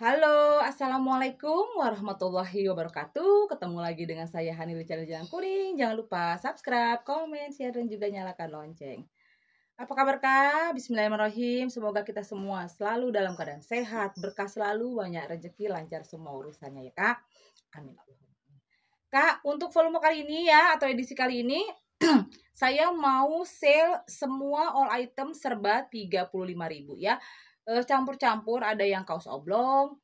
Halo, Assalamualaikum warahmatullahi wabarakatuh Ketemu lagi dengan saya Hani di channel Jalan Kuning Jangan lupa subscribe, komen, share, dan juga nyalakan lonceng Apa kabar kak? Bismillahirrahmanirrahim Semoga kita semua selalu dalam keadaan sehat Berkah selalu, banyak rezeki, lancar semua urusannya ya kak Amin Kak, untuk volume kali ini ya Atau edisi kali ini Saya mau sale semua all item serba 35.000 ya Eh, campur-campur, ada yang kaos oblong,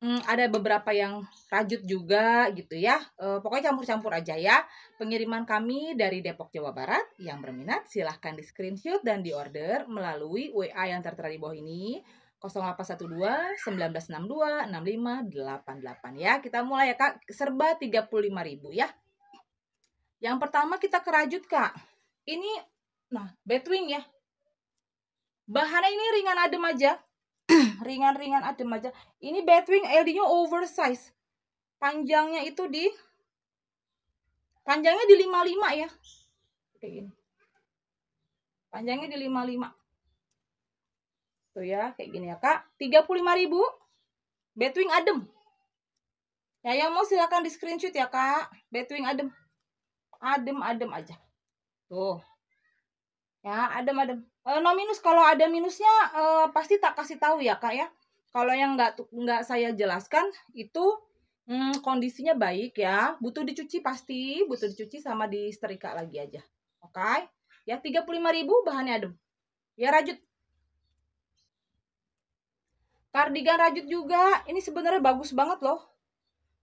hmm, ada beberapa yang rajut juga gitu ya. Eh, pokoknya campur-campur aja ya. Pengiriman kami dari Depok, Jawa Barat. Yang berminat silahkan di screenshot dan di order melalui WA yang tertera di bawah ini. 0812 1962 6588 ya. Kita mulai ya Kak. Serba 35.000 ya. Yang pertama kita kerajut Kak. Ini, nah, batwing ya. Bahannya ini ringan adem aja. Ringan-ringan adem aja. Ini Batwing LD-nya oversize. Panjangnya itu di panjangnya di 55 ya. Kayak gini. Panjangnya di 55. Tuh ya, kayak gini ya, Kak. 35.000. Batwing adem. Ya, yang mau silakan di screenshot ya, Kak. Batwing adem. Adem-adem aja. Tuh ya adem adem e, eh, no minus kalau ada minusnya e, pasti tak kasih tahu ya kak ya kalau yang nggak nggak saya jelaskan itu hmm, kondisinya baik ya butuh dicuci pasti butuh dicuci sama disetrika lagi aja oke okay? ya 35.000 bahannya adem ya rajut kardigan rajut juga ini sebenarnya bagus banget loh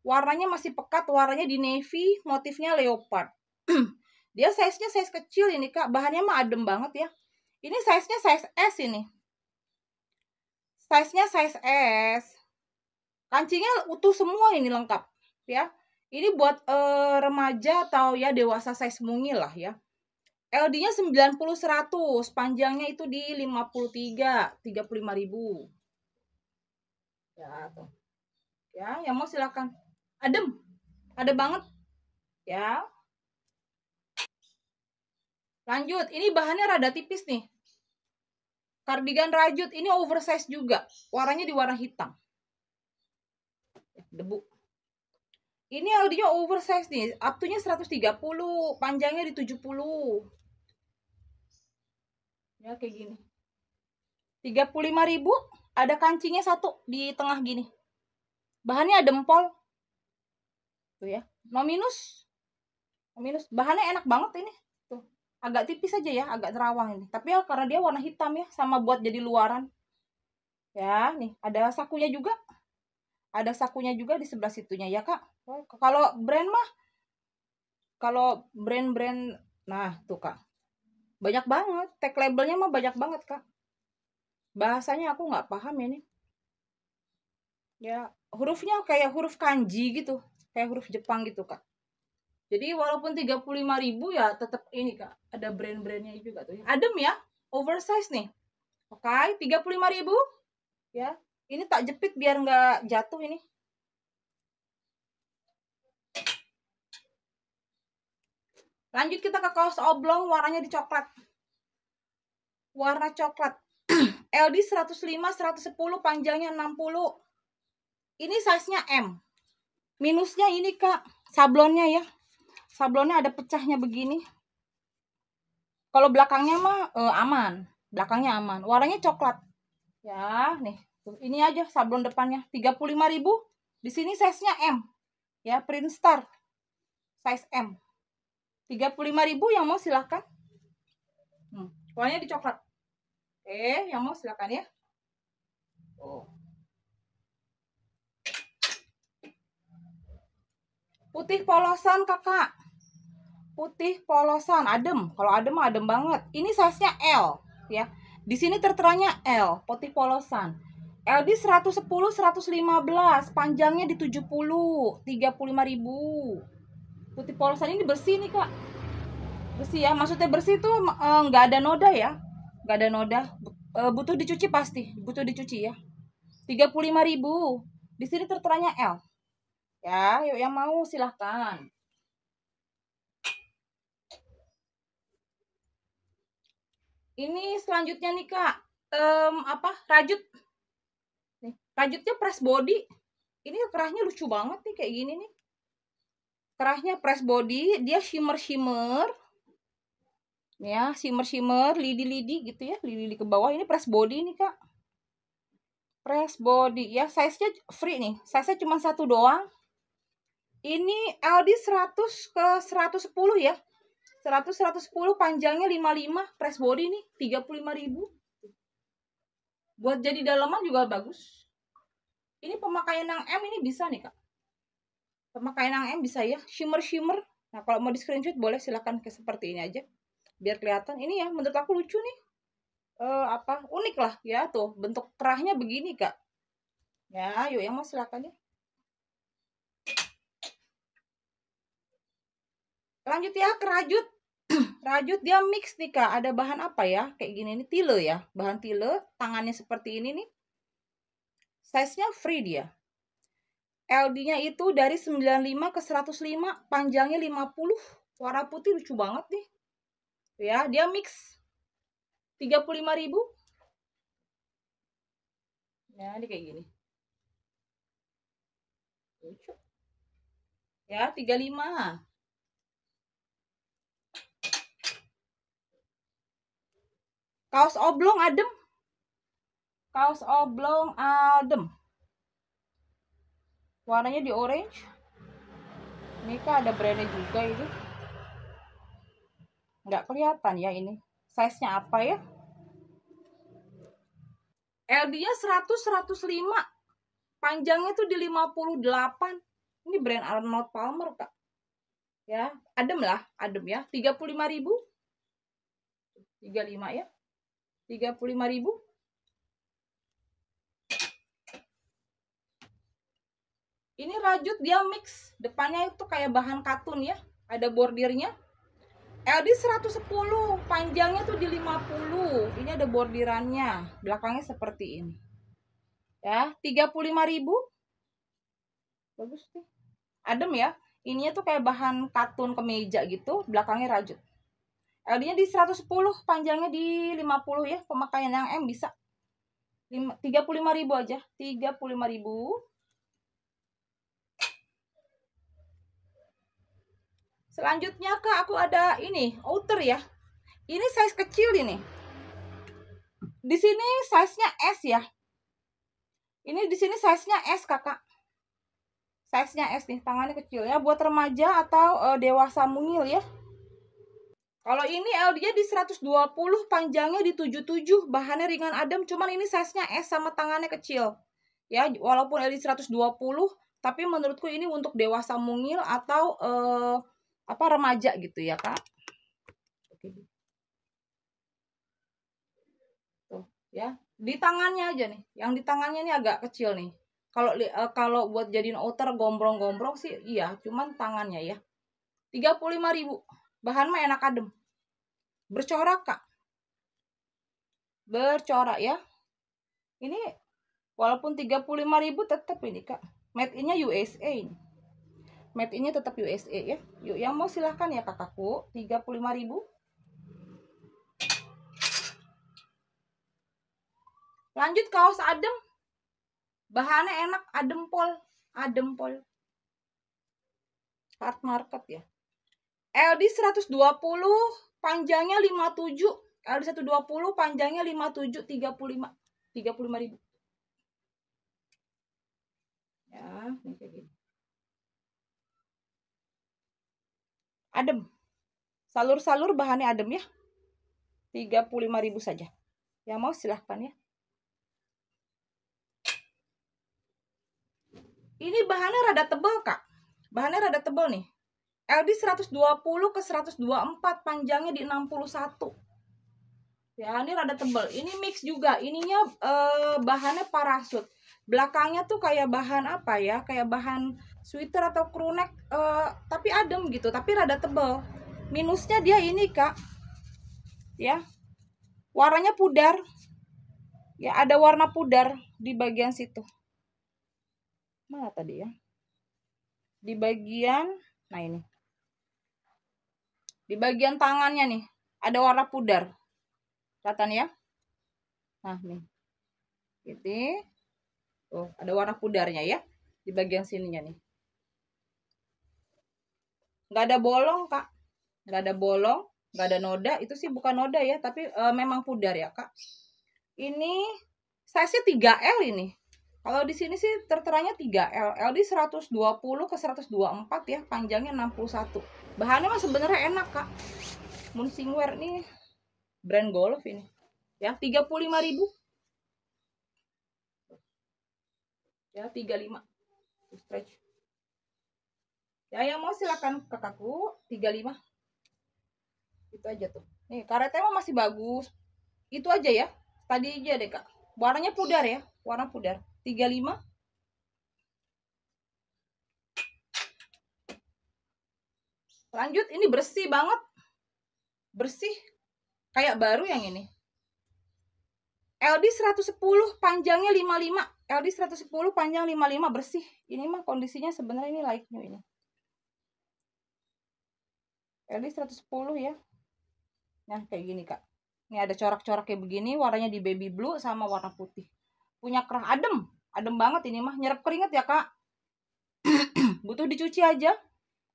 warnanya masih pekat warnanya di navy motifnya leopard Dia size-nya size kecil ini Kak. Bahannya mah adem banget ya. Ini size-nya size S ini. Size-nya size S. Kancingnya utuh semua ini lengkap ya. Ini buat eh, remaja atau ya dewasa size mungil lah ya. LD-nya 90 100, panjangnya itu di 53, 35 ribu. Ya, tuh. Ya, yang mau silakan. Adem. Ada banget. Ya. Lanjut, ini bahannya rada tipis nih. Kardigan rajut, ini oversize juga. Warnanya di warna hitam. Eh, debu. Ini ld oversize nih. Up to-nya 130, panjangnya di 70. Ya, kayak gini. ribu. ada kancingnya satu di tengah gini. Bahannya ada empol. Tuh ya. No minus. No minus. Bahannya enak banget ini agak tipis saja ya agak terawang ini tapi ya karena dia warna hitam ya sama buat jadi luaran ya nih ada sakunya juga ada sakunya juga di sebelah situnya ya kak oh, kalau brand mah kalau brand-brand nah tuh kak banyak banget tag labelnya mah banyak banget kak bahasanya aku nggak paham ya nih ya hurufnya kayak huruf kanji gitu kayak huruf Jepang gitu kak jadi walaupun lima ribu ya tetap ini Kak, ada brand-brandnya juga tuh. Adem ya, oversize nih. Oke, okay, lima ribu ya. Ini tak jepit biar nggak jatuh ini. Lanjut kita ke kaos oblong warnanya di coklat. Warna coklat. LD 105 110 panjangnya 60. Ini size-nya M. Minusnya ini Kak, sablonnya ya sablonnya ada pecahnya begini kalau belakangnya mah eh, aman belakangnya aman warnanya coklat ya nih ini aja sablon depannya 35.000 di sini size-nya M ya print star size M 35.000 yang mau silahkan hmm, warnanya di coklat eh yang mau silakan ya oh. putih polosan kakak putih polosan adem kalau adem adem banget ini size nya L ya di sini terteranya L putih polosan L di 110 115 panjangnya di 70 35 putih polosan ini bersih nih kak bersih ya maksudnya bersih tuh eh, nggak e, ada noda ya nggak ada noda e, butuh dicuci pasti butuh dicuci ya 35 di sini terteranya L ya yuk yang mau silahkan ini selanjutnya nih kak um, apa rajut nih rajutnya press body ini kerahnya lucu banget nih kayak gini nih kerahnya press body dia shimmer shimmer ya shimmer shimmer lidi lidi gitu ya lidi lidi ke bawah ini press body nih kak press body ya size nya free nih size nya cuma satu doang ini LD 100 ke 110 ya 100 110 panjangnya 55 press body nih 35.000 buat jadi dalaman juga bagus ini pemakaian yang M ini bisa nih kak pemakaian yang M bisa ya shimmer shimmer nah kalau mau di screenshot boleh silahkan ke seperti ini aja biar kelihatan ini ya menurut aku lucu nih e, apa unik lah ya tuh bentuk kerahnya begini kak ya yuk yang mau silahkan ya lanjut ya kerajut rajut dia mix nih kak ada bahan apa ya kayak gini nih tile ya bahan tile tangannya seperti ini nih size nya free dia LD nya itu dari 95 ke 105 panjangnya 50 warna putih lucu banget nih ya dia mix 35.000 ya ini kayak gini lucu ya 35 Kaos oblong adem. Kaos oblong adem. Warnanya di orange. ini kan ada brandnya juga ini. Nggak kelihatan ya ini. Size-nya apa ya? L dia 100 105. Panjangnya tuh di 58. Ini brand Arnold Palmer, Kak. Ya, adem lah, adem ya. 35.000. 35 ya. 35 ribu. Ini rajut dia mix. Depannya itu kayak bahan katun ya. Ada bordirnya. Eh, LD 110, panjangnya tuh di 50. Ini ada bordirannya. Belakangnya seperti ini. Ya, ribu Bagus nih. Adem ya. Ininya tuh kayak bahan katun kemeja gitu, belakangnya rajut. LD-nya di 110, panjangnya di 50 ya. Pemakaian yang M bisa 35 ribu aja. 35 ribu. Selanjutnya Kak, aku ada ini, outer ya. Ini size kecil ini. Di sini size-nya S ya. Ini di sini size-nya S, Kakak. Size-nya S nih, tangannya kecil ya buat remaja atau uh, dewasa mungil ya. Kalau ini LD-nya di 120, panjangnya di 77, bahannya ringan adem, cuman ini size-nya S sama tangannya kecil. Ya, walaupun LD 120, tapi menurutku ini untuk dewasa mungil atau eh, apa remaja gitu ya, Kak. Oke. Tuh, ya. Di tangannya aja nih. Yang di tangannya ini agak kecil nih. Kalau eh, kalau buat jadiin outer gombrong-gombrong sih iya, cuman tangannya ya. 35 ribu Bahan mah enak adem. Bercorak, Kak. Bercorak ya. Ini walaupun 35 ribu tetap ini, Kak. Made innya USA ini. Made innya tetap USA ya. Yuk, yang mau silahkan ya, Kakakku. 35 ribu. Lanjut kaos adem. Bahannya enak, adem pol, adem pol. Hard market ya. Eh, LD 120 panjangnya 57 LD 120 panjangnya 57 35 35 ribu ya ini kayak gini adem salur-salur bahannya adem ya 35 ribu saja yang mau silahkan ya ini bahannya rada tebal kak bahannya rada tebal nih Eh, LD 120 ke 124 panjangnya di 61 ya ini rada tebel ini mix juga ininya eh, bahannya parasut belakangnya tuh kayak bahan apa ya kayak bahan sweater atau crewneck eh, tapi adem gitu tapi rada tebel minusnya dia ini kak ya warnanya pudar ya ada warna pudar di bagian situ mana tadi ya di bagian nah ini di bagian tangannya nih, ada warna pudar. Kelihatan ya? Nah, nih. Gitu. Oh, ada warna pudarnya ya di bagian sininya nih. Nggak ada bolong, Kak. Nggak ada bolong, nggak ada noda. Itu sih bukan noda ya, tapi e, memang pudar ya, Kak. Ini size 3L ini. Kalau di sini sih terteranya 3L. L LD 120 ke 124 ya, panjangnya 61 bahannya mah sebenarnya enak kak Munsingwear nih brand golf ini ya 35 ribu ya 35 stretch ya yang mau silakan kakakku 35 itu aja tuh nih karetnya masih bagus itu aja ya tadi aja deh kak warnanya pudar ya warna pudar 35 lanjut ini bersih banget bersih kayak baru yang ini LD 110 panjangnya 55 LD 110 panjang 55 bersih ini mah kondisinya sebenarnya ini like new ini LD 110 ya nah kayak gini kak ini ada corak-corak kayak begini warnanya di baby blue sama warna putih punya kerah adem adem banget ini mah nyerap keringat ya kak butuh dicuci aja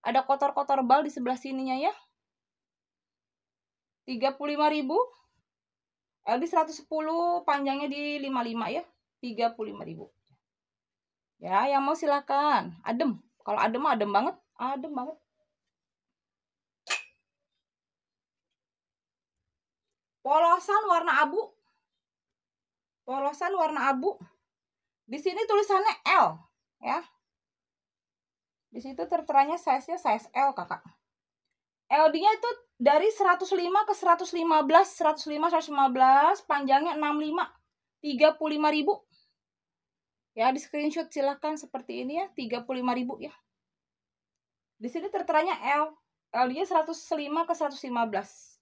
ada kotor-kotor bal di sebelah sininya ya. 35.000. LD 110, panjangnya di 55 ya. 35.000. Ya, yang mau silakan. Adem. Kalau adem mah adem banget, adem banget. Polosan warna abu. Polosan warna abu. Di sini tulisannya L, ya. Di situ terteranya size-nya size L, Kakak. LD-nya itu dari 105 ke 115, 105 115, panjangnya 65, 35 ribu. Ya, di screenshot silahkan seperti ini ya, 35 ribu ya. Di sini terteranya L, LD-nya 105 ke 115.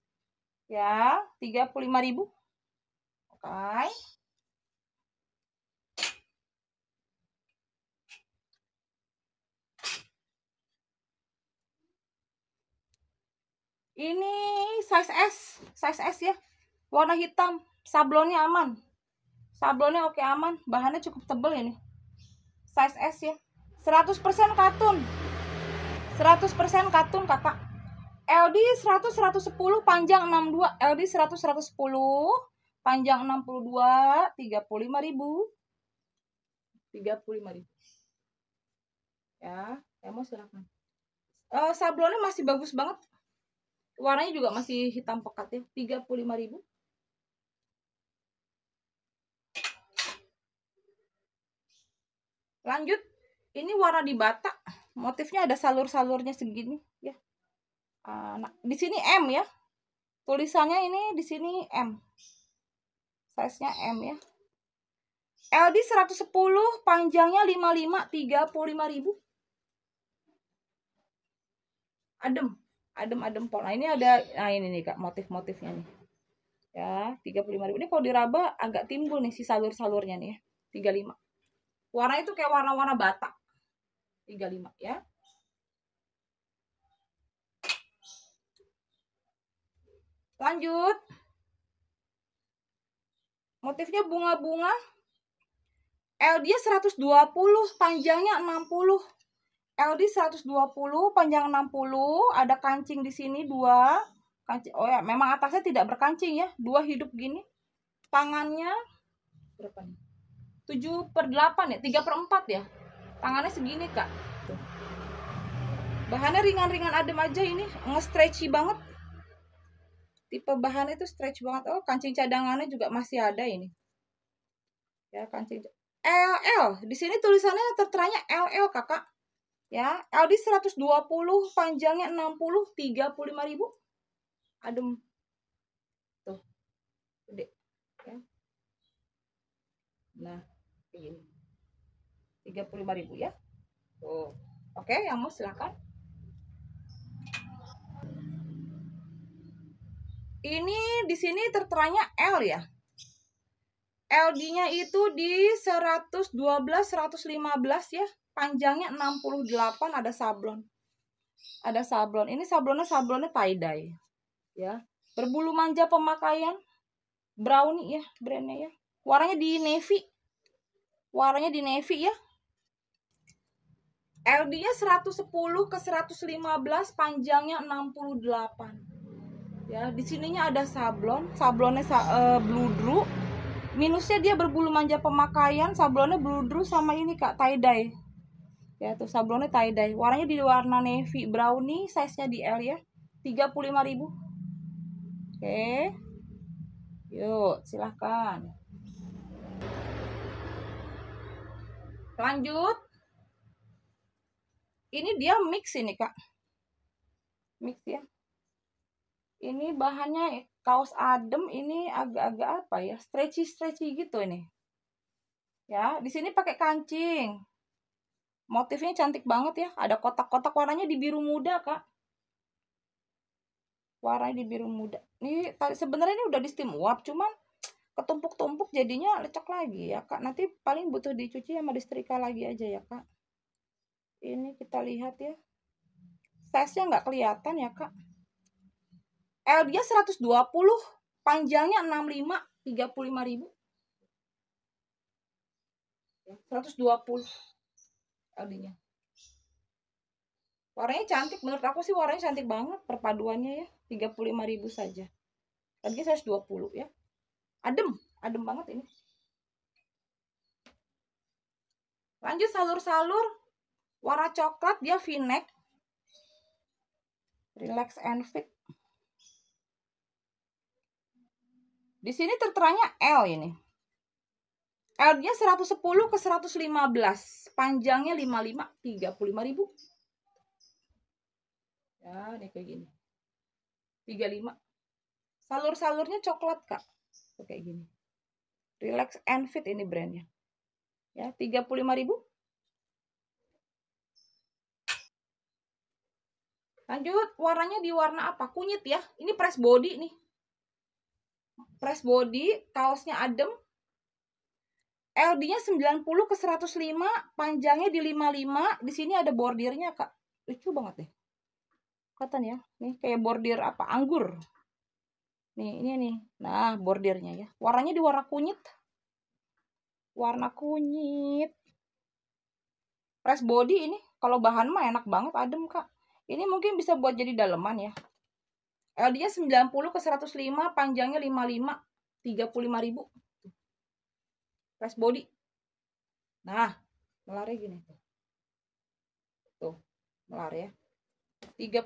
Ya, 35 ribu. Oke. Okay. Ini size S, size S ya. Warna hitam, sablonnya aman. Sablonnya oke aman, bahannya cukup tebel ini. Size S ya. 100% katun. 100% katun, Kakak. LD 100 110 panjang 62, LD 100 110 panjang 62 35 ribu 35 ribu ya, emang mau silakan. Uh, sablonnya masih bagus banget, warnanya juga masih hitam pekat ya 35000 lanjut ini warna di bata motifnya ada salur-salurnya segini ya anak ah, di sini M ya tulisannya ini di sini M size nya M ya LD 110 panjangnya 55 35000 adem adem-adem pol. Nah, ini ada nah ini nih Kak motif-motifnya nih. Ya, 35.000. Ini kalau diraba agak timbul nih si salur-salurnya nih ya. 35. Warna itu kayak warna-warna batak. 35 ya. Lanjut. Motifnya bunga-bunga. L dia 120, panjangnya 60. LD 120 panjang 60 ada kancing di sini dua kancing oh ya memang atasnya tidak berkancing ya dua hidup gini tangannya berapa nih 7 per 8 ya 3 per 4 ya tangannya segini kak bahannya ringan-ringan adem aja ini nge-stretchy banget tipe bahannya itu stretch banget oh kancing cadangannya juga masih ada ini ya kancing LL di sini tulisannya terteranya LL kakak ya Audi 120 panjangnya 60 35 ribu adem tuh gede ya. nah begini 35 ribu ya tuh oke yang mau silakan ini di sini terteranya L ya LD-nya itu di 112 115 ya panjangnya 68 ada sablon ada sablon ini sablonnya sablonnya tie dye ya berbulu manja pemakaian brownie ya brandnya ya warnanya di navy warnanya di navy ya LD-nya 110 ke 115, panjangnya 68. Ya, di sininya ada sablon, sablonnya sa eh, uh, dru Minusnya dia berbulu manja pemakaian, sablonnya blue dru sama ini Kak tie dye ya tuh sablonnya tie dye warnanya di warna navy brownie size nya di L ya 35.000 oke yuk silahkan lanjut ini dia mix ini kak mix ya ini bahannya kaos adem ini agak-agak apa ya stretchy stretchy gitu ini ya di sini pakai kancing Motifnya cantik banget ya. Ada kotak-kotak warnanya di biru muda, Kak. Warnanya di biru muda. Ini sebenarnya ini udah di steam warp, cuman ketumpuk-tumpuk jadinya lecek lagi ya, Kak. Nanti paling butuh dicuci sama disetrika lagi aja ya, Kak. Ini kita lihat ya. Size-nya nggak kelihatan ya, Kak. L dia 120, panjangnya 65, 35 ribu. 120. Aldinya. warnanya cantik menurut aku sih warnanya cantik banget perpaduannya ya 35.000 saja Tadi saya 20 ya adem adem banget ini lanjut salur-salur warna coklat dia v-neck relax and fit di sini terteranya L ini r nya 110 ke 115. Panjangnya 55, 35 ribu. Ya, ini kayak gini. 35. Salur-salurnya coklat, Kak. Tuh kayak gini. Relax and Fit ini brandnya. Ya, 35 ribu. Lanjut, warnanya di warna apa? Kunyit ya. Ini press body nih. Press body, kaosnya adem, LD-nya 90 ke 105, panjangnya di 55. Di sini ada bordirnya, Kak. Lucu banget deh. Kelihatan ya. Nih kayak bordir apa? Anggur. Nih, ini nih. Nah, bordirnya ya. Warnanya di warna kunyit. Warna kunyit. Press body ini. Kalau bahan mah enak banget, adem, Kak. Ini mungkin bisa buat jadi daleman ya. LD-nya 90 ke 105, panjangnya 55, 35.000. Press body. Nah, melar gini tuh. Tuh, melar ya. 35.000.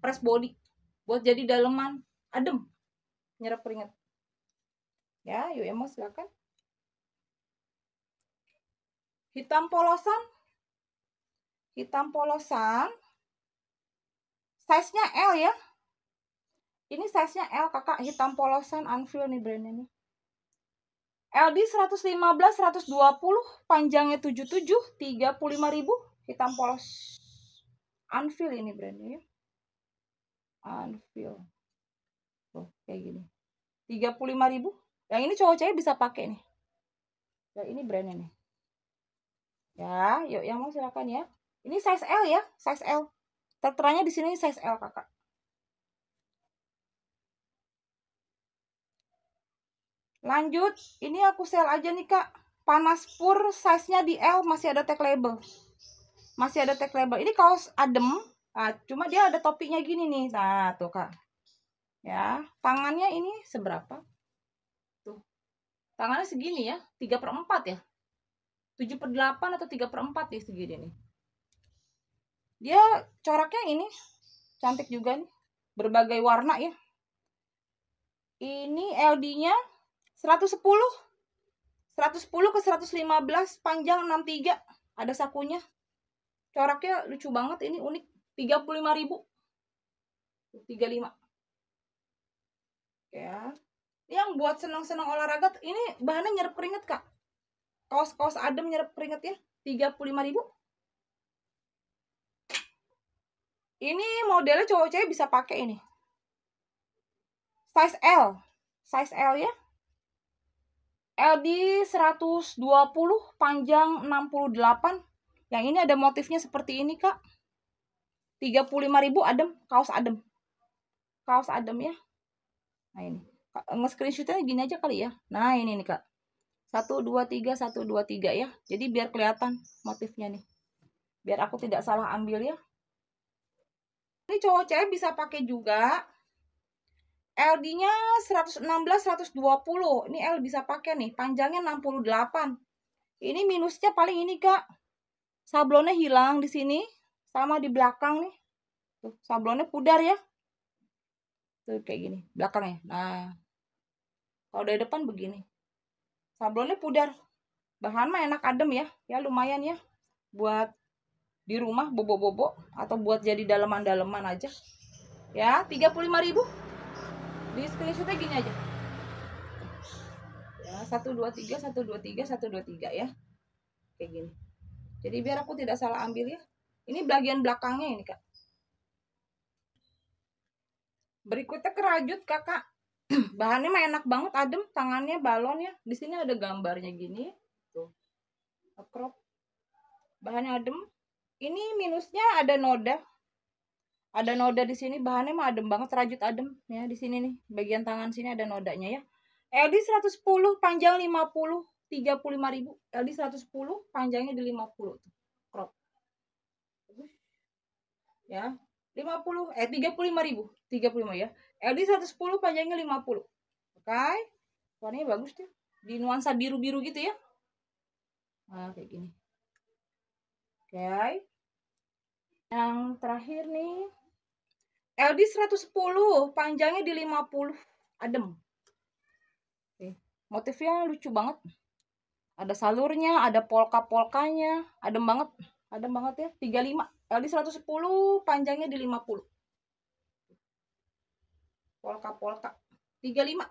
Press body buat jadi daleman, adem, nyerap keringat. Ya, yuk UMO ya, silakan. Hitam polosan. Hitam polosan. Size-nya L ya. Ini size-nya L, Kakak. Hitam polosan anvil nih brandnya ini. LD 115 120 panjangnya 77 35.000 hitam polos Anfield ini brandnya ya. Anfield. Tuh, kayak gini. 35.000. Yang ini cowok cewek bisa pakai nih. ya ini brandnya nih. Ya, yuk yang mau silakan ya. Ini size L ya, size L. Terteranya di sini size L, Kakak. Lanjut, ini aku sel aja nih kak. Panas pur, size-nya di L, masih ada tag label. Masih ada tag label. Ini kaos adem, nah, cuma dia ada topinya gini nih. Nah, tuh kak. Ya, tangannya ini seberapa? Tuh. Tangannya segini ya, 3 per 4 ya. 7 per 8 atau 3 per 4 ya segini nih. Dia coraknya ini, cantik juga nih. Berbagai warna ya. Ini LD-nya 110 110 ke 115 panjang 63 ada sakunya coraknya lucu banget ini unik 35 ribu 35 ya yang buat senang-senang olahraga ini bahannya nyerap keringet kak kaos-kaos adem nyerap keringet ya 35.000 ini modelnya cowok-cowok bisa pakai ini size L size L ya Eh, LD 120 panjang 68 yang ini ada motifnya seperti ini kak 35.000 adem kaos adem kaos adem ya nah ini nge-screenshotnya gini aja kali ya nah ini nih kak 123 123 ya jadi biar kelihatan motifnya nih biar aku tidak salah ambil ya ini cowok cewek bisa pakai juga LD-nya 116 120. Ini L bisa pakai nih, panjangnya 68. Ini minusnya paling ini, Kak. Sablonnya hilang di sini sama di belakang nih. Tuh, sablonnya pudar ya. Tuh kayak gini, belakangnya. Nah. Kalau dari depan begini. Sablonnya pudar. Bahan mah enak adem ya. Ya lumayan ya buat di rumah bobo-bobo atau buat jadi daleman-daleman aja. Ya, 35.000. ribu di screenshotnya gini aja ya, satu dua tiga satu dua tiga satu dua tiga ya kayak gini jadi biar aku tidak salah ambil ya ini bagian belakangnya ini kak berikutnya kerajut kakak bahannya mah enak banget adem tangannya balon ya di sini ada gambarnya gini tuh crop bahannya adem ini minusnya ada noda ada noda di sini bahannya mah adem banget rajut adem ya di sini nih bagian tangan sini ada nodanya ya LD 110 panjang 50 35 ribu LD 110 panjangnya di 50 tuh crop ya 50 eh 35 ribu 35 ya LD 110 panjangnya 50 oke okay. warnanya bagus deh di nuansa biru-biru gitu ya nah kayak gini oke okay. yang terakhir nih LD 110, panjangnya di 50. Adem. Motifnya lucu banget. Ada salurnya, ada polka-polkanya. Adem banget. Adem banget ya. 35. LD 110, panjangnya di 50. Polka-polka. 35.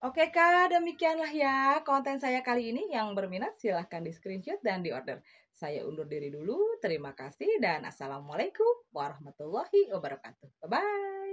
Oke Kak, demikianlah ya konten saya kali ini. Yang berminat silahkan di screenshot dan di order. Saya undur diri dulu. Terima kasih dan Assalamualaikum warahmatullahi wabarakatuh. Bye-bye.